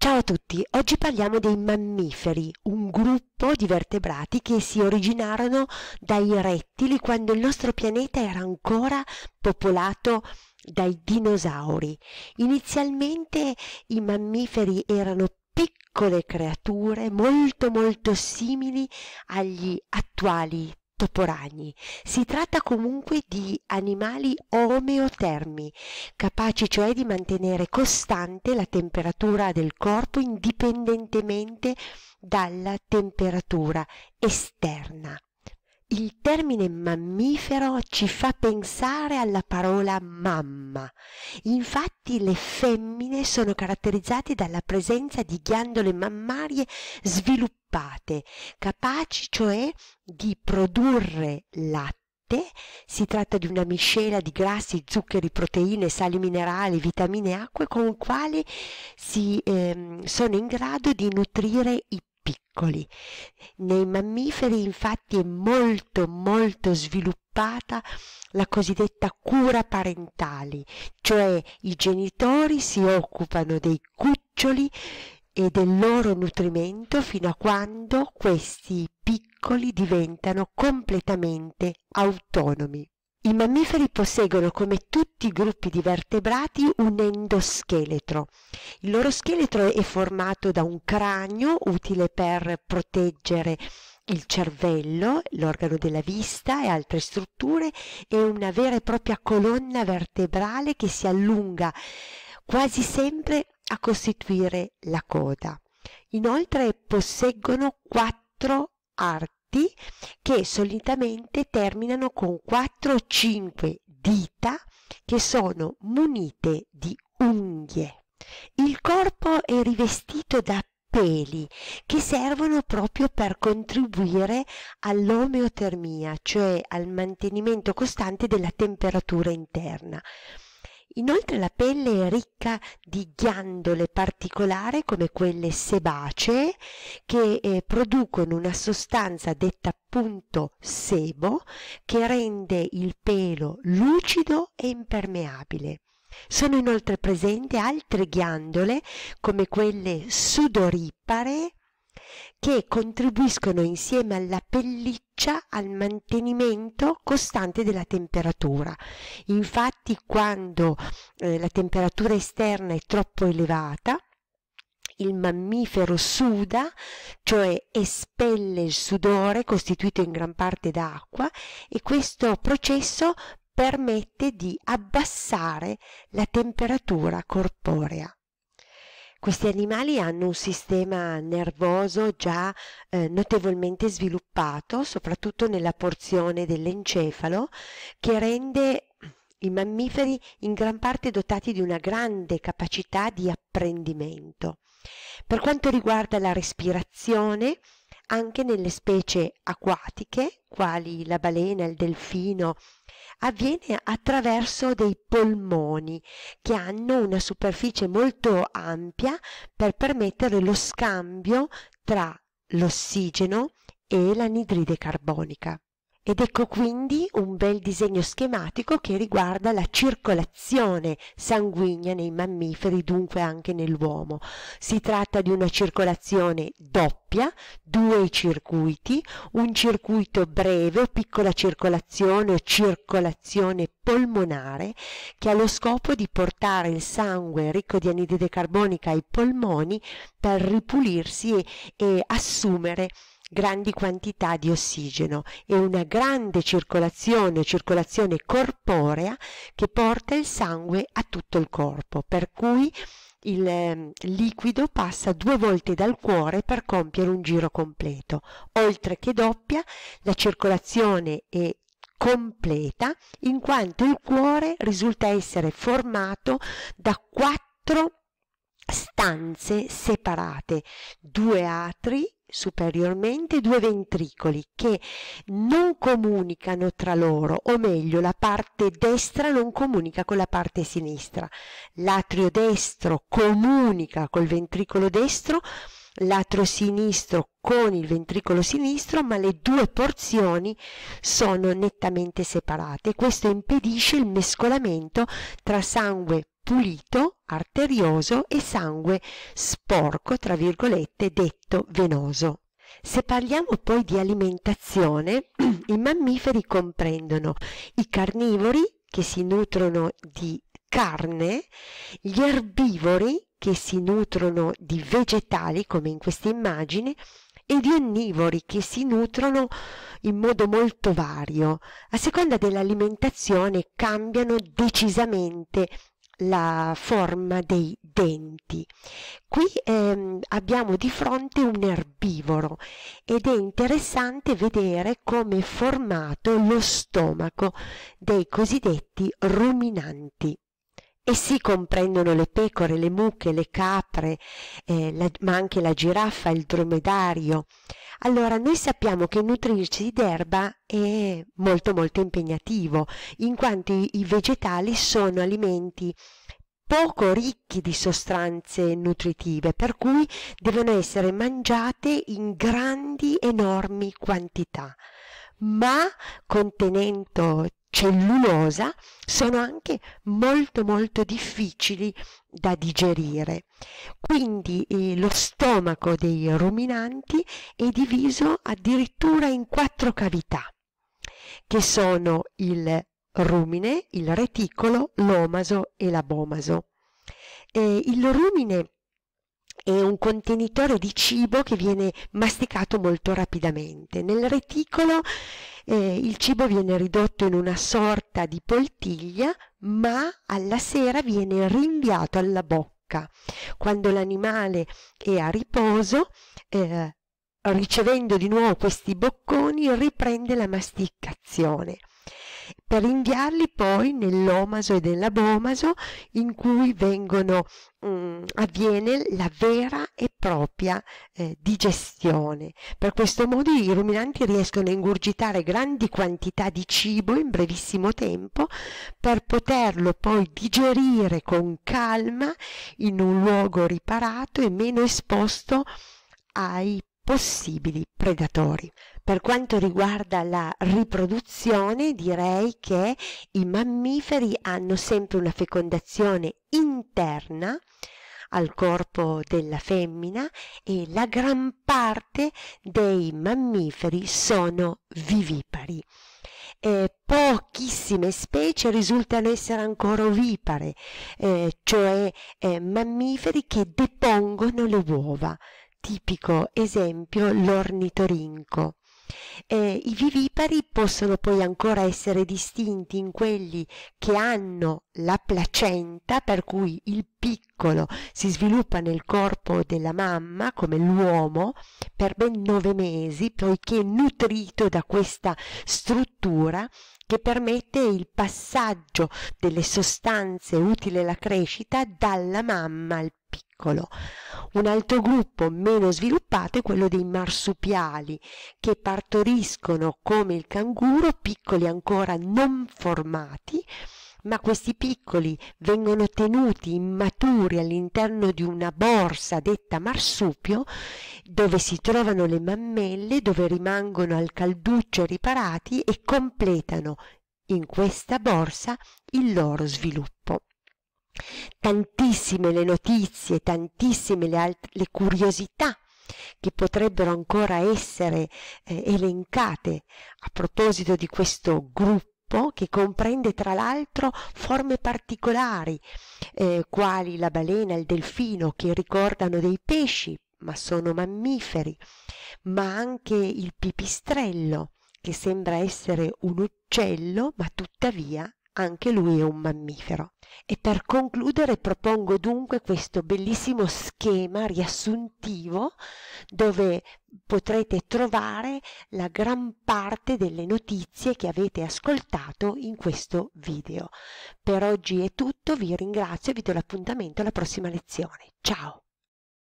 Ciao a tutti, oggi parliamo dei mammiferi, un gruppo di vertebrati che si originarono dai rettili quando il nostro pianeta era ancora popolato dai dinosauri. Inizialmente i mammiferi erano piccole creature molto molto simili agli attuali toporagni. Si tratta comunque di animali omeotermi, capaci cioè di mantenere costante la temperatura del corpo indipendentemente dalla temperatura esterna. Il termine mammifero ci fa pensare alla parola mamma. Infatti le femmine sono caratterizzate dalla presenza di ghiandole mammarie sviluppate, capaci cioè di produrre latte si tratta di una miscela di grassi, zuccheri, proteine, sali minerali, vitamine e acque con i quali si eh, sono in grado di nutrire i piccoli. Nei mammiferi infatti è molto molto sviluppata la cosiddetta cura parentali, cioè i genitori si occupano dei cuccioli e del loro nutrimento fino a quando questi piccoli diventano completamente autonomi. I mammiferi posseggono come tutti i gruppi di vertebrati un endoscheletro. Il loro scheletro è formato da un cranio utile per proteggere il cervello, l'organo della vista e altre strutture e una vera e propria colonna vertebrale che si allunga quasi sempre a costituire la coda. Inoltre posseggono quattro arti denti che solitamente terminano con 4 o 5 dita che sono munite di unghie. Il corpo è rivestito da peli che servono proprio per contribuire all'omeotermia, cioè al mantenimento costante della temperatura interna. Inoltre la pelle è ricca di ghiandole particolari come quelle sebacee che eh, producono una sostanza detta appunto sebo che rende il pelo lucido e impermeabile. Sono inoltre presenti altre ghiandole come quelle sudoripare che contribuiscono insieme alla pelliccia al mantenimento costante della temperatura. Infatti quando eh, la temperatura esterna è troppo elevata, il mammifero suda, cioè espelle il sudore costituito in gran parte da acqua e questo processo permette di abbassare la temperatura corporea. Questi animali hanno un sistema nervoso già eh, notevolmente sviluppato, soprattutto nella porzione dell'encefalo, che rende i mammiferi in gran parte dotati di una grande capacità di apprendimento. Per quanto riguarda la respirazione, anche nelle specie acquatiche, quali la balena, il delfino avviene attraverso dei polmoni che hanno una superficie molto ampia per permettere lo scambio tra l'ossigeno e l'anidride carbonica ed ecco quindi un bel disegno schematico che riguarda la circolazione sanguigna nei mammiferi, dunque anche nell'uomo. Si tratta di una circolazione doppia, due circuiti, un circuito breve o piccola circolazione o circolazione polmonare che ha lo scopo di portare il sangue ricco di anidride carbonica ai polmoni per ripulirsi e, e assumere grandi quantità di ossigeno e una grande circolazione, circolazione corporea che porta il sangue a tutto il corpo, per cui il ehm, liquido passa due volte dal cuore per compiere un giro completo, oltre che doppia la circolazione è completa in quanto il cuore risulta essere formato da quattro stanze separate, due atri superiormente due ventricoli che non comunicano tra loro o meglio la parte destra non comunica con la parte sinistra l'atrio destro comunica col ventricolo destro l'atrio sinistro con il ventricolo sinistro, ma le due porzioni sono nettamente separate. Questo impedisce il mescolamento tra sangue pulito, arterioso e sangue sporco, tra virgolette, detto venoso. Se parliamo poi di alimentazione, i mammiferi comprendono i carnivori che si nutrono di carne, gli erbivori che si nutrono di vegetali, come in questa immagine, e gli onnivori che si nutrono in modo molto vario. A seconda dell'alimentazione cambiano decisamente la forma dei denti. Qui ehm, abbiamo di fronte un erbivoro ed è interessante vedere come è formato lo stomaco dei cosiddetti ruminanti e si comprendono le pecore, le mucche, le capre, eh, la, ma anche la giraffa, il dromedario. Allora noi sappiamo che nutrirci d'erba è molto molto impegnativo, in quanto i, i vegetali sono alimenti poco ricchi di sostanze nutritive, per cui devono essere mangiate in grandi, enormi quantità ma contenendo cellulosa sono anche molto molto difficili da digerire. Quindi eh, lo stomaco dei ruminanti è diviso addirittura in quattro cavità, che sono il rumine, il reticolo, l'omaso e l'abomaso. Eh, il rumine è un contenitore di cibo che viene masticato molto rapidamente. Nel reticolo eh, il cibo viene ridotto in una sorta di poltiglia, ma alla sera viene rinviato alla bocca. Quando l'animale è a riposo, eh, ricevendo di nuovo questi bocconi, riprende la masticazione per inviarli poi nell'omaso e nell'abomaso in cui vengono, mh, mm, avviene la vera e propria eh, digestione. Per questo modo i ruminanti riescono a ingurgitare grandi quantità di cibo in brevissimo tempo per poterlo poi digerire con calma in un luogo riparato e meno esposto ai possibili predatori. Per quanto riguarda la riproduzione, direi che i mammiferi hanno sempre una fecondazione interna al corpo della femmina e la gran parte dei mammiferi sono vivipari. Eh, pochissime specie risultano essere ancora ovipare, eh, cioè eh, mammiferi che depongono le uova tipico esempio l'ornitorinco. Eh, I vivipari possono poi ancora essere distinti in quelli che hanno la placenta, per cui il piccolo si sviluppa nel corpo della mamma, come l'uomo, per ben nove mesi, poiché è nutrito da questa struttura che permette il passaggio delle sostanze utili alla crescita dalla mamma al piccolo piccolo. Un altro gruppo meno sviluppato è quello dei marsupiali, che partoriscono come il canguro piccoli ancora non formati, ma questi piccoli vengono tenuti immaturi all'interno di una borsa detta marsupio, dove si trovano le mammelle, dove rimangono al calduccio riparati e completano in questa borsa il loro sviluppo. Tantissime le notizie, tantissime le, alt- le curiosità che potrebbero ancora essere eh, elencate a proposito di questo gruppo che comprende tra l'altro forme particolari, eh, quali la balena, il delfino, che ricordano dei pesci, ma sono mammiferi, ma anche il pipistrello, che sembra essere un uccello, ma tuttavia anche lui è un mammifero. E per concludere propongo dunque questo bellissimo schema riassuntivo dove potrete trovare la gran parte delle notizie che avete ascoltato in questo video. Per oggi è tutto, vi ringrazio e vi do l'appuntamento alla prossima lezione. Ciao!